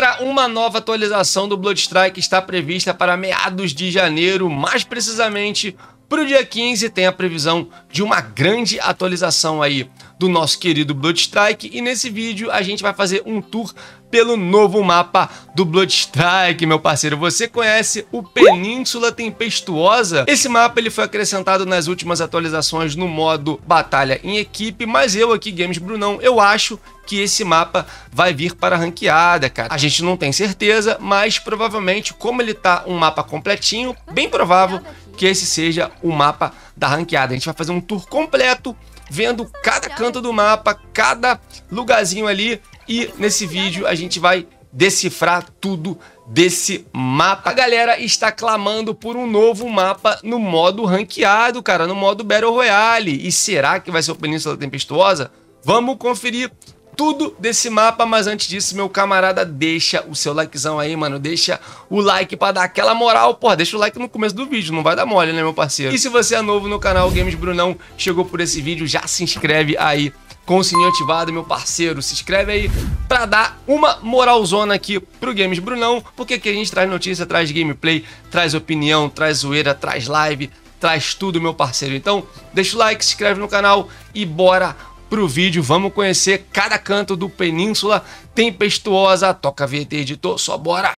Galera, uma nova atualização do Blood Strike está prevista para meados de janeiro, mais precisamente para o dia 15 tem a previsão de uma grande atualização aí do nosso querido Blood Strike e nesse vídeo a gente vai fazer um tour pelo novo mapa do Bloodstrike, meu parceiro. Você conhece o Península Tempestuosa? Esse mapa ele foi acrescentado nas últimas atualizações no modo Batalha em Equipe, mas eu aqui, Games Brunão, eu acho que esse mapa vai vir para a ranqueada, cara. A gente não tem certeza, mas provavelmente, como ele tá um mapa completinho, bem provável que esse seja o mapa da ranqueada. A gente vai fazer um tour completo vendo cada canto do mapa, cada lugarzinho ali. E nesse vídeo a gente vai decifrar tudo desse mapa. A galera está clamando por um novo mapa no modo ranqueado, cara, no modo Battle Royale. E será que vai ser o Península Tempestuosa? Vamos conferir tudo desse mapa, mas antes disso, meu camarada, deixa o seu likezão aí, mano. Deixa o like pra dar aquela moral. Pô, deixa o like no começo do vídeo, não vai dar mole, né, meu parceiro? E se você é novo no canal Games Brunão, chegou por esse vídeo, já se inscreve aí com o sininho ativado, meu parceiro. Se inscreve aí pra dar uma moralzona aqui pro Games Brunão, porque aqui a gente traz notícia, traz gameplay, traz opinião, traz zoeira, traz live, traz tudo, meu parceiro. Então, deixa o like, se inscreve no canal e bora para o vídeo. Vamos conhecer cada canto do Península Tempestuosa. Toca a VT, editor, só bora!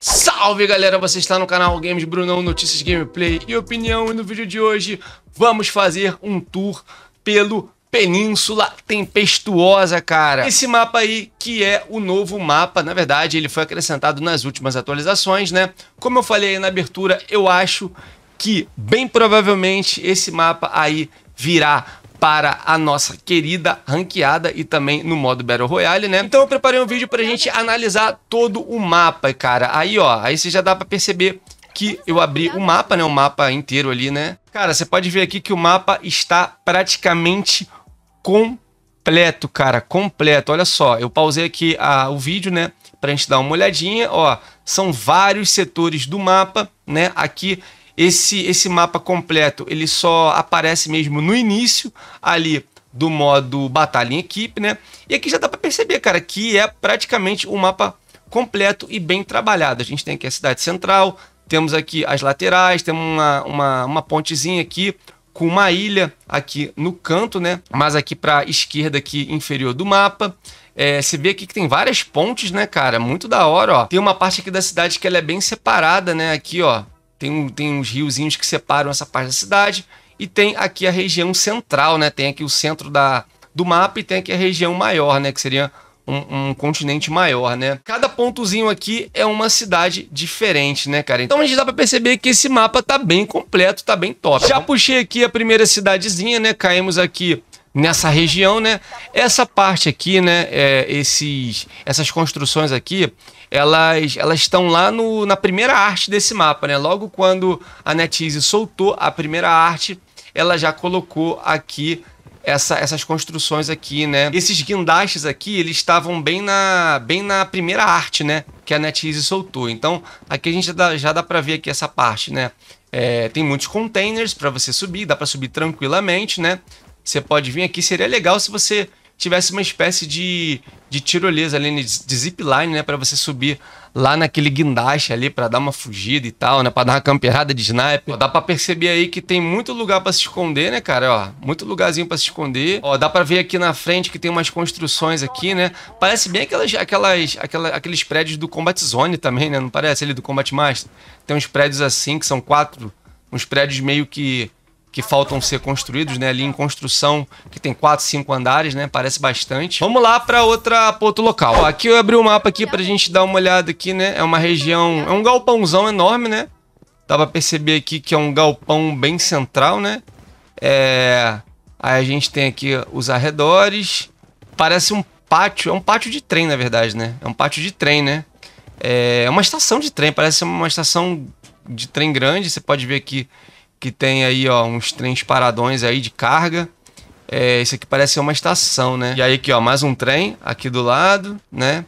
Salve galera, você está no canal Games Brunão, notícias, gameplay e opinião. E no vídeo de hoje vamos fazer um tour pelo Península Tempestuosa, cara. Esse mapa aí, que é o novo mapa, na verdade, ele foi acrescentado nas últimas atualizações, né? Como eu falei na abertura, eu acho que bem provavelmente esse mapa aí virá para a nossa querida ranqueada e também no modo Battle Royale, né? Então eu preparei um vídeo pra gente analisar todo o mapa, cara. Aí, ó, aí você já dá pra perceber que eu abri o mapa, né? O mapa inteiro ali, né? Cara, você pode ver aqui que o mapa está praticamente completo, cara. Completo. Olha só, eu pausei aqui a, o vídeo, né? Pra gente dar uma olhadinha, ó. São vários setores do mapa, né? Aqui esse, esse mapa completo ele só aparece mesmo no início, ali do modo batalha em equipe, né? E aqui já dá para perceber, cara, que é praticamente um mapa completo e bem trabalhado. A gente tem aqui a cidade central, temos aqui as laterais, temos uma, uma, uma pontezinha aqui com uma ilha aqui no canto, né? Mas aqui para esquerda aqui inferior do mapa. É, você vê aqui que tem várias pontes, né, cara? Muito da hora, ó. Tem uma parte aqui da cidade que ela é bem separada, né? Aqui, ó. Tem, tem uns riozinhos que separam essa parte da cidade. E tem aqui a região central, né? Tem aqui o centro da, do mapa e tem aqui a região maior, né? Que seria um, um, continente maior, né? Cada pontozinho aqui é uma cidade diferente, né, cara? Então a gente dá pra perceber que esse mapa tá bem completo, tá bem top. Já puxei aqui a primeira cidadezinha, né? Caímos aqui nessa região, né? Essa parte aqui, né? É, esses, essas construções aqui, elas elas estão lá no, na primeira arte desse mapa, né? Logo quando a NetEase soltou a primeira arte, ela já colocou aqui essa, essas construções aqui, né? Esses guindastes aqui, eles estavam bem na, bem na primeira arte, né? Que a NetEase soltou. Então, aqui a gente já dá, já dá para ver aqui essa parte, né? É, tem muitos containers para você subir, dá para subir tranquilamente, né? Você pode vir aqui, seria legal se você tivesse uma espécie de, de tirolesa ali, né, de zipline, né? Pra você subir lá naquele guindaste ali para dar uma fugida e tal, né? Pra dar uma camperada de sniper. Ó, dá pra perceber aí que tem muito lugar para se esconder, né, cara? Ó, muito lugarzinho para se esconder. Ó, dá pra ver aqui na frente que tem umas construções aqui, né? Parece bem aquelas, aquelas, aquela, aqueles prédios do Combat Zone também, né? Não parece ali do Combat Master? Tem uns prédios assim que são quatro, uns prédios meio que que faltam ser construídos, né? Ali em construção, que tem quatro, cinco andares, né? Parece bastante. Vamos lá para outra pra outro local. Ó, aqui eu abri o um mapa aqui pra gente dar uma olhada aqui, né? É uma região, é um galpãozão enorme, né? Dá pra perceber aqui que é um galpão bem central, né? É... Aí a gente tem aqui os arredores. Parece um pátio, é um pátio de trem, na verdade, né? É um pátio de trem, né? É, é uma estação de trem, parece uma estação de trem grande. Você pode ver aqui que tem aí ó, uns trens paradões aí de carga. É, esse aqui parece ser uma estação, né? E aí aqui, ó, mais um trem aqui do lado, né?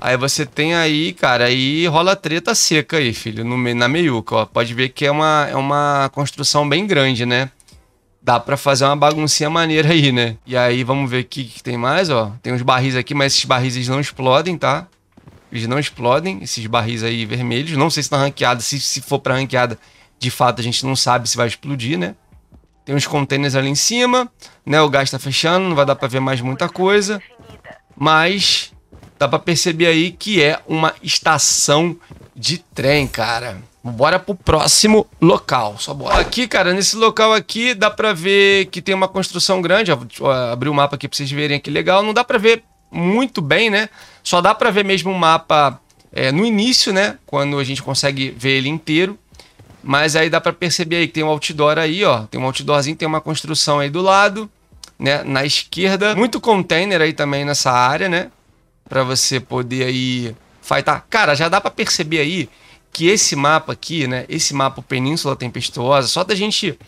Aí você tem aí, cara, aí rola treta seca aí, filho, no, na meiuca, ó. Pode ver que é uma, é uma construção bem grande, né? Dá pra fazer uma baguncinha maneira aí, né? E aí, vamos ver o que, que tem mais, ó. Tem uns barris aqui, mas esses barris eles não explodem, tá? Eles não explodem, esses barris aí vermelhos. Não sei se tá ranqueada, se, se for pra ranqueada, de fato a gente não sabe se vai explodir, né? Tem uns containers ali em cima, né? O gás está fechando, não vai dar para ver mais muita coisa, mas dá para perceber aí que é uma estação de trem, cara. Bora pro próximo local. Só bora. Aqui, cara, nesse local aqui dá pra ver que tem uma construção grande. Ó, abri o um mapa aqui pra vocês verem que legal. Não dá pra ver muito bem, né? Só dá pra ver mesmo o mapa é, no início, né? Quando a gente consegue ver ele inteiro. Mas aí dá para perceber aí que tem um outdoor aí, ó. Tem um outdoorzinho, tem uma construção aí do lado, né? Na esquerda. Muito container aí também nessa área, né? Para você poder aí fightar. Cara, já dá para perceber aí que esse mapa aqui, né? Esse mapa Península Tempestuosa, só da gente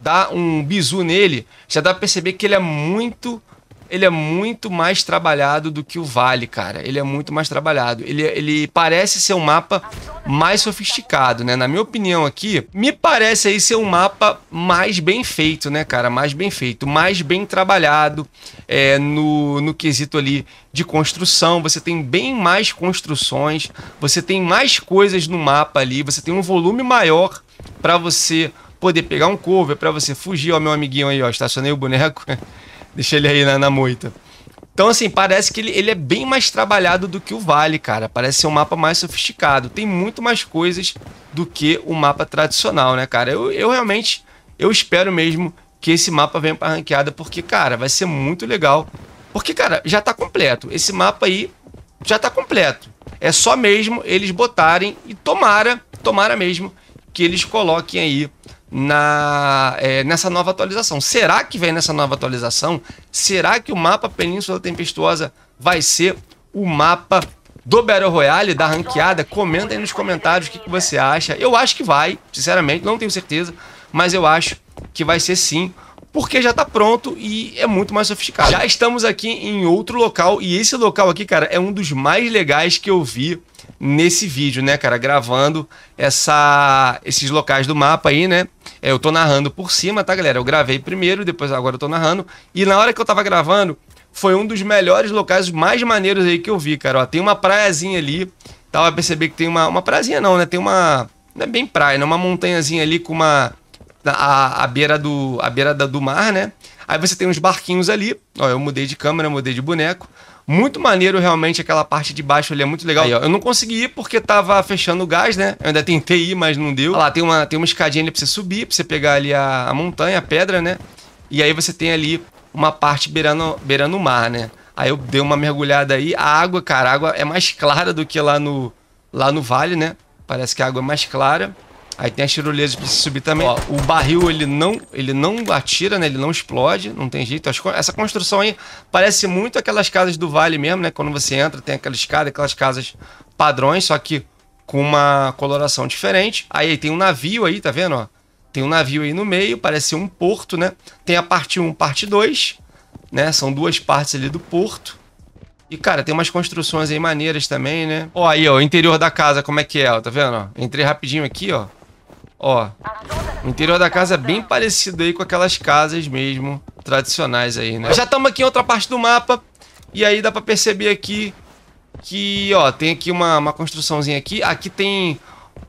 dar um bizu nele, já dá para perceber que ele é muito ele é muito mais trabalhado do que o Vale, cara. Ele é muito mais trabalhado. Ele, ele parece ser um mapa mais sofisticado, né? Na minha opinião aqui, me parece aí ser um mapa mais bem feito, né, cara? Mais bem feito, mais bem trabalhado é, no, no quesito ali de construção. Você tem bem mais construções, você tem mais coisas no mapa ali, você tem um volume maior para você poder pegar um cover, para você fugir. Ó, meu amiguinho aí, ó, estacionei o boneco. Deixa ele aí na, na moita. Então, assim, parece que ele, ele é bem mais trabalhado do que o Vale, cara. Parece ser um mapa mais sofisticado. Tem muito mais coisas do que o mapa tradicional, né, cara? Eu, eu realmente, eu espero mesmo que esse mapa venha pra ranqueada, porque, cara, vai ser muito legal. Porque, cara, já tá completo. Esse mapa aí já tá completo. É só mesmo eles botarem e tomara, tomara mesmo, que eles coloquem aí na, é, nessa nova atualização. Será que vem nessa nova atualização? Será que o mapa Península Tempestuosa vai ser o mapa do Battle Royale, da ranqueada? Comenta aí nos comentários o que, que você acha. Eu acho que vai, sinceramente, não tenho certeza, mas eu acho que vai ser sim porque já está pronto e é muito mais sofisticado. Já estamos aqui em outro local e esse local aqui, cara, é um dos mais legais que eu vi nesse vídeo, né, cara, gravando essa esses locais do mapa aí, né? É, eu tô narrando por cima, tá, galera? Eu gravei primeiro, depois agora eu tô narrando. E na hora que eu tava gravando, foi um dos melhores locais mais maneiros aí que eu vi, cara. Ó, tem uma praiazinha ali. Tava tá? vai perceber que tem uma. Uma praiazinha não, né? Tem uma. Não é bem praia, né? Uma montanhazinha ali com uma. A, a beira do a beira da, do mar, né? Aí você tem uns barquinhos ali. Ó, eu mudei de câmera, mudei de boneco. Muito maneiro, realmente, aquela parte de baixo ali é muito legal. Aí, ó, eu não consegui ir porque tava fechando o gás, né? Eu ainda tentei ir, mas não deu. Olha lá, tem uma, tem uma escadinha ali pra você subir, pra você pegar ali a, a montanha, a pedra, né? E aí você tem ali uma parte beirando, beirando o mar, né? Aí eu dei uma mergulhada aí. A água, cara, a água é mais clara do que lá no, lá no vale, né? Parece que a água é mais clara. Aí tem as tirolesas pra você subir também. Ó, o barril ele não, ele não atira, né? Ele não explode, não tem jeito. essa construção aí parece muito aquelas casas do vale mesmo, né? Quando você entra, tem aquela escada, aquelas casas padrões, só que com uma coloração diferente. Aí tem um navio aí, tá vendo? Ó? Tem um navio aí no meio, parece um porto, né? Tem a parte 1, parte 2, né? São duas partes ali do porto. E, cara, tem umas construções aí maneiras também, né? Ó, aí, ó, o interior da casa, como é que é, ó, tá vendo? Ó? Entrei rapidinho aqui, ó. Ó, o interior da casa é bem parecido aí com aquelas casas mesmo tradicionais aí, né? Já estamos aqui em outra parte do mapa. E aí dá pra perceber aqui que, ó, tem aqui uma, uma construçãozinha aqui. Aqui tem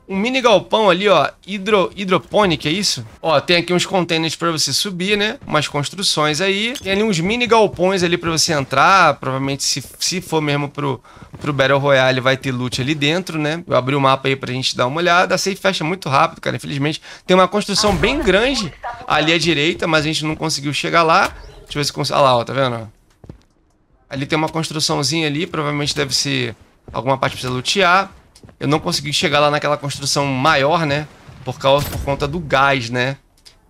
um mini galpão ali, ó, hidro, hidropônica, é isso? Ó, tem aqui uns containers para você subir, né? Umas construções aí. Tem ali uns mini galpões ali para você entrar. Provavelmente, se, se for mesmo pro, pro Battle Royale, vai ter loot ali dentro, né? Eu abri o mapa aí pra gente dar uma olhada. A safe fecha muito rápido, cara, infelizmente. Tem uma construção bem grande ali à direita, mas a gente não conseguiu chegar lá. Deixa eu ver se consegue... Ah lá, ó, tá vendo? Ali tem uma construçãozinha ali, provavelmente deve ser alguma parte precisa você lutear. Eu não consegui chegar lá naquela construção maior, né? Por, causa, por conta do gás, né?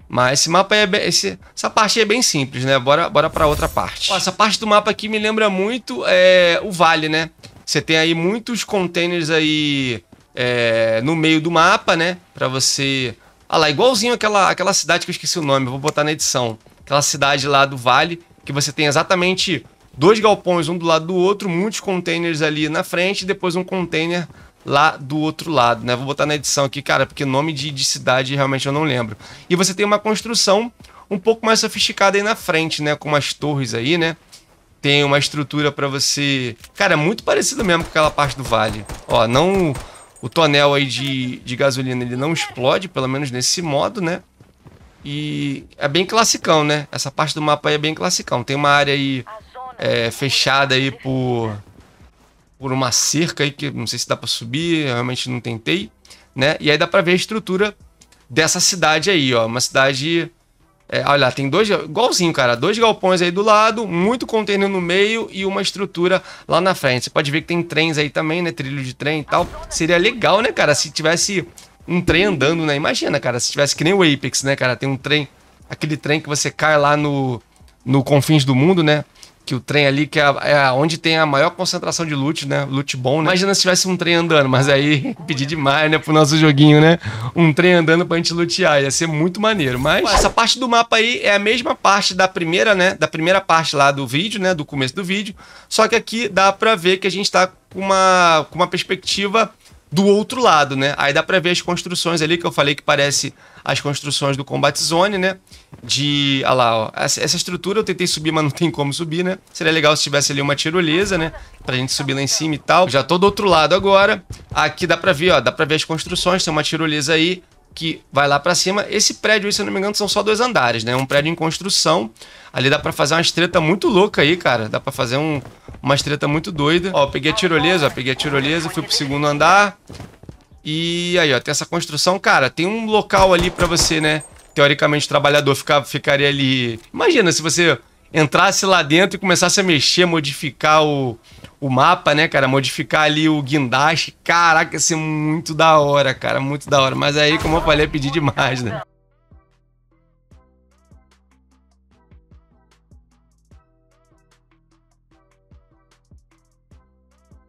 Mas esse mapa é bem, esse, essa parte é bem simples, né? Bora, bora para outra parte. Ó, essa parte do mapa aqui me lembra muito é, o vale, né? Você tem aí muitos containers aí é, no meio do mapa, né? Para você... Ah lá, igualzinho aquela, aquela cidade que eu esqueci o nome, vou botar na edição. Aquela cidade lá do vale, que você tem exatamente dois galpões, um do lado do outro, muitos containers ali na frente e depois um container lá do outro lado, né? Vou botar na edição aqui, cara, porque nome de, de cidade realmente eu não lembro. E você tem uma construção um pouco mais sofisticada aí na frente, né? Com umas torres aí, né? Tem uma estrutura para você. Cara, é muito parecido mesmo com aquela parte do vale. Ó, não. O tonel aí de, de gasolina ele não explode, pelo menos nesse modo, né? E é bem classicão, né? Essa parte do mapa aí é bem classicão. Tem uma área aí é, fechada aí por por uma cerca aí que não sei se dá para subir, realmente não tentei, né? E aí dá para ver a estrutura dessa cidade aí, ó, uma cidade é, olha lá, tem dois, igualzinho, cara, dois galpões aí do lado, muito contêiner no meio e uma estrutura lá na frente. Você pode ver que tem trens aí também, né, trilho de trem e tal. Seria legal, né, cara, se tivesse um trem andando, né? Imagina, cara, se tivesse que nem o Apex, né, cara, tem um trem, aquele trem que você cai lá no, no confins do mundo, né? que o trem ali que é, é, onde tem a maior concentração de loot, né? Loot bom, né? Imagina se tivesse um trem andando, mas aí pedir demais, né, pro nosso joguinho, né? Um trem andando pra gente lutear, ia ser muito maneiro, mas essa parte do mapa aí é a mesma parte da primeira, né, da primeira parte lá do vídeo, né, do começo do vídeo, só que aqui dá para ver que a gente tá com uma, com uma perspectiva do outro lado, né? Aí dá para ver as construções ali que eu falei que parece as construções do Combat Zone, né? De, olha ah lá, ó, essa, essa, estrutura eu tentei subir, mas não tem como subir, né? Seria legal se tivesse ali uma tirolesa, né? Pra gente subir lá em cima e tal. Já tô do outro lado agora. Aqui dá para ver, ó, dá para ver as construções, tem uma tirolesa aí que vai lá para cima. Esse prédio se eu não me engano, são só dois andares, né? Um prédio em construção. Ali dá para fazer uma estreta muito louca aí, cara. Dá para fazer um, uma estreta muito doida. Ó, peguei a tirolesa, ó, peguei a tirolesa, fui pro segundo andar. E aí, ó, tem essa construção. Cara, tem um local ali para você, né? Teoricamente, o trabalhador ficar, ficaria ali. Imagina se você entrasse lá dentro e começasse a mexer, modificar o, o mapa, né, cara? Modificar ali o guindaste. Caraca, ia ser muito da hora, cara. Muito da hora. Mas aí, como eu falei, é pedir demais, né?